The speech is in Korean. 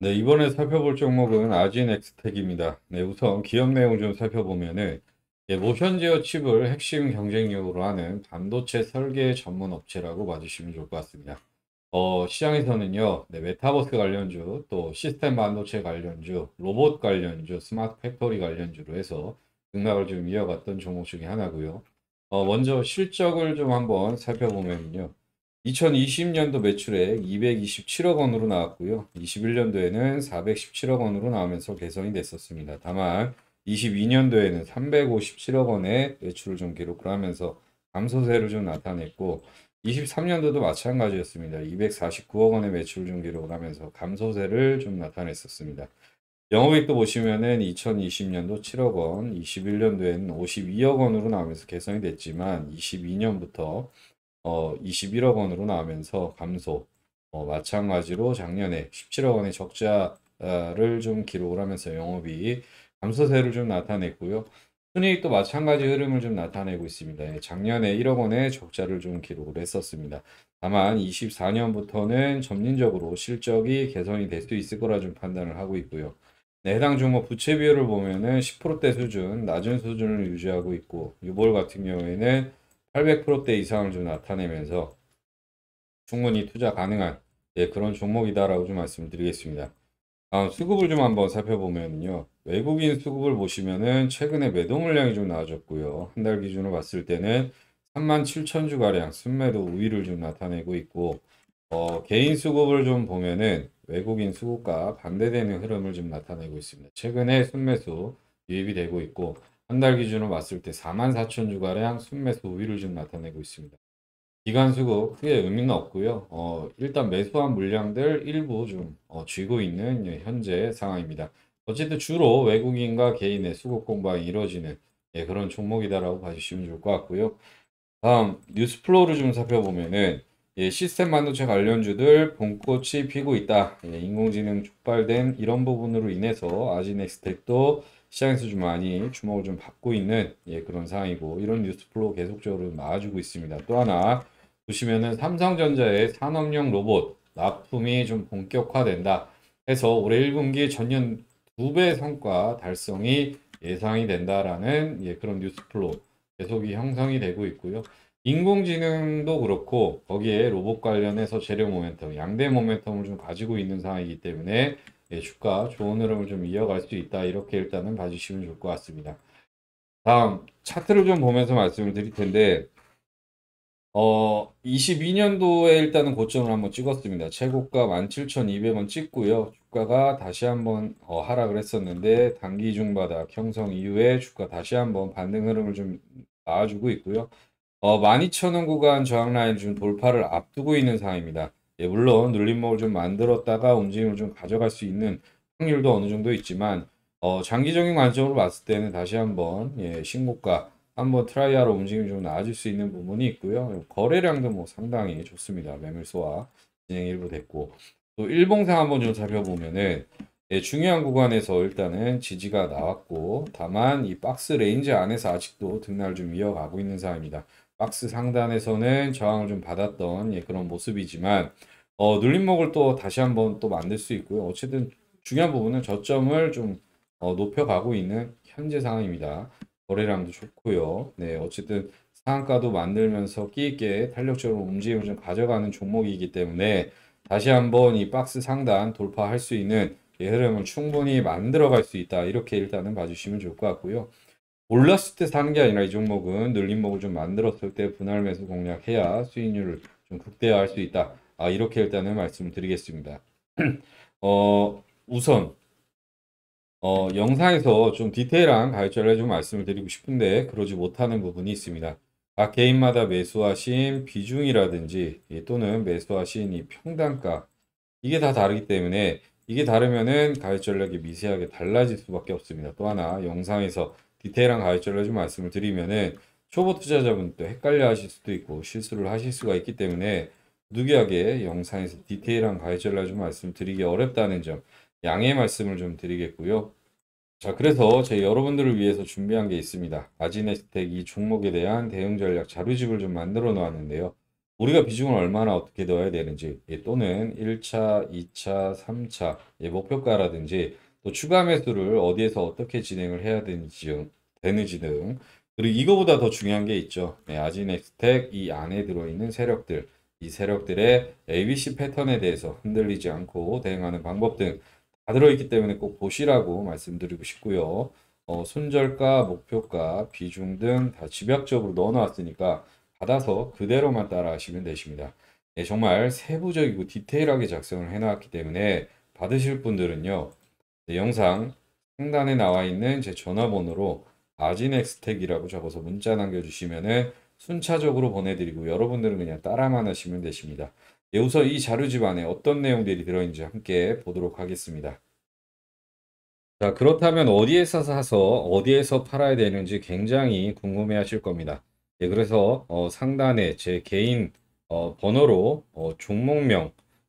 네, 이번에 살펴볼 종목은 아진 엑스텍입니다. 네, 우선 기업 내용 좀 살펴보면은 예, 모션 제어 칩을 핵심 경쟁력으로 하는 반도체 설계 전문 업체라고 봐주시면 좋을 것 같습니다. 어, 시장에서는요, 네, 메타버스 관련주, 또 시스템 반도체 관련주, 로봇 관련주, 스마트 팩토리 관련주로 해서 등락을 좀 이어갔던 종목 중에 하나고요. 어, 먼저 실적을 좀 한번 살펴보면요. 2020년도 매출액 227억 원으로 나왔고요. 21년도에는 417억 원으로 나오면서 개선이 됐었습니다. 다만 22년도에는 357억 원의 매출을 좀 기록을 하면서 감소세를 좀 나타냈고 23년도도 마찬가지였습니다. 249억 원의 매출을 좀 기록을 하면서 감소세를 좀 나타냈었습니다. 영업이익도 보시면은 2020년도 7억 원, 21년도에는 52억 원으로 나오면서 개선이 됐지만 22년부터 어, 21억 원으로 나오면서 감소 어, 마찬가지로 작년에 17억 원의 적자를 좀 기록을 하면서 영업이 감소세를 좀 나타냈고요. 순이익도 마찬가지 흐름을 좀 나타내고 있습니다. 예, 작년에 1억 원의 적자를 좀 기록을 했었습니다. 다만 24년부터는 점진적으로 실적이 개선이 될 수 있을 거라 좀 판단을 하고 있고요. 네, 해당 종목 부채 비율을 보면은 10%대 수준, 낮은 수준을 유지하고 있고 유보월 같은 경우에는 800%대 이상을 좀 나타내면서 충분히 투자 가능한 예, 그런 종목이다라고 좀 말씀드리겠습니다. 아, 수급을 좀 한번 살펴보면요. 외국인 수급을 보시면은 최근에 매도 물량이 좀나아졌고요한 달 기준으로 봤을 때는 37,000주가량 순매도 우위를 좀 나타내고 있고 어, 개인 수급을 좀 보면은 외국인 수급과 반대되는 흐름을 좀 나타내고 있습니다. 최근에 순매수 유입이 되고 있고 한달 기준으로 봤을 때 44,000주가량 순매수 우위를 지금 나타내고 있습니다. 기간 수급 크게 의미는 없고요. 어, 일단 매수한 물량들 일부 좀 어, 쥐고 있는 예, 현재 상황입니다. 어쨌든 주로 외국인과 개인의 수급 공방이 이루어지는 예, 그런 종목이다라고 봐주시면 좋을 것 같고요. 다음 뉴스 플로우를 좀 살펴보면은 예, 시스템 반도체 관련주들 봄꽃이 피고 있다. 예, 인공지능 촉발된 이런 부분으로 인해서 아지넥스텍도 시장에서 좀 많이 주목을 좀 받고 있는 예, 그런 상황이고 이런 뉴스플로우 계속적으로 나와주고 있습니다. 또 하나 보시면은 삼성전자의 산업용 로봇 납품이 좀 본격화된다 해서 올해 1분기 전년 2배 성과 달성이 예상이 된다라는 예, 그런 뉴스플로우 계속이 형성이 되고 있고요. 인공지능도 그렇고 거기에 로봇 관련해서 재료 모멘텀, 양대 모멘텀을 좀 가지고 있는 상황이기 때문에 예, 주가 좋은 흐름을 좀 이어갈 수 있다 이렇게 일단은 봐주시면 좋을 것 같습니다. 다음 차트를 좀 보면서 말씀을 드릴 텐데 어 22년도에 일단은 고점을 한번 찍었습니다. 최고가 17,200원 찍고요. 주가가 다시 한번 어, 하락을 했었는데 단기 중바닥 형성 이후에 주가 다시 한번 반등 흐름을 좀 음, 나와주고 있고요. 어, 12,000원 구간 저항 라인 좀 돌파를 앞두고 있는 상황입니다. 예, 물론 눌림목을 좀 만들었다가 움직임을 좀 가져갈 수 있는 확률도 어느 정도 있지만 어, 장기적인 관점으로 봤을 때는 다시 한번 예, 신고가 한번 트라이하로 움직임이 좀 나아질 수 있는 부분이 있고요. 거래량도 뭐 상당히 좋습니다. 매물 소화 진행 일부 됐고 또 일봉상 한번 좀 살펴보면은 예, 중요한 구간에서 일단은 지지가 나왔고 다만 이 박스 레인지 안에서 아직도 등날을좀 이어가고 있는 상황입니다. 박스 상단에서는 저항을 좀 받았던 예, 그런 모습이지만 어, 눌림목을 또 다시 한번 또 만들 수 있고요. 어쨌든 중요한 부분은 저점을 좀 어, 높여가고 있는 현재 상황입니다. 거래량도 좋고요. 네, 어쨌든 상한가도 만들면서 끼 있게 탄력적으로 움직임을 좀 가져가는 종목이기 때문에 다시 한번 이 박스 상단 돌파할 수 있는 흐름을 충분히 만들어갈 수 있다. 이렇게 일단은 봐주시면 좋을 것 같고요. 올랐을 때 사는 게 아니라 이 종목은 늘림목을 좀 만들었을 때 분할 매수 공략해야 수익률을 좀 극대화할 수 있다. 아, 이렇게 일단은 말씀드리겠습니다. 어, 우선 어, 영상에서 좀 디테일한 가이드를 좀 말씀을 드리고 싶은데 그러지 못하는 부분이 있습니다. 각 개인마다 매수하신 비중이라든지 예, 또는 매수하신 이 평단가 이게 다 다르기 때문에 이게 다르면은 가입 전략이 미세하게 달라질 수밖에 없습니다. 또 하나 영상에서 디테일한 가이드를 좀 말씀을 드리면은 초보 투자자분도 헷갈려 하실 수도 있고 실수를 하실 수가 있기 때문에 누기하게 영상에서 디테일한 가이드를 좀 말씀드리기 어렵다는 점 양해 말씀을 좀 드리겠고요. 자 그래서 제 여러분들을 위해서 준비한 게 있습니다. 아지네스텍 이 종목에 대한 대응 전략 자료집을 좀 만들어 놓았는데요. 우리가 비중을 얼마나 어떻게 넣어야 되는지 예, 또는 1차, 2차, 3차 예, 목표가라든지 또 추가 매수를 어디에서 어떻게 진행을 해야 되는지, 되는지 등 그리고 이거보다 더 중요한 게 있죠. 네, 아지넥스텍 이 안에 들어있는 세력들 이 세력들의 ABC 패턴에 대해서 흔들리지 않고 대응하는 방법 등 다 들어있기 때문에 꼭 보시라고 말씀드리고 싶고요. 어, 손절가, 목표가, 비중 등 다 집약적으로 넣어놨으니까 받아서 그대로만 따라하시면 되십니다. 예, 정말 세부적이고 디테일하게 작성을 해놨기 때문에 받으실 분들은요. 네, 영상 상단에 나와 있는 제 전화번호로 아지넥스텍이라고 적어서 문자 남겨주시면은 순차적으로 보내드리고 여러분들은 그냥 따라만 하시면 되십니다. 예, 우선 이 자료집 안에 어떤 내용들이 들어있는지 함께 보도록 하겠습니다. 자, 그렇다면 어디에서 사서 어디에서 팔아야 되는지 굉장히 궁금해 하실 겁니다. 예, 그래서 어, 상단에 제 개인 어, 번호로 어, 종목명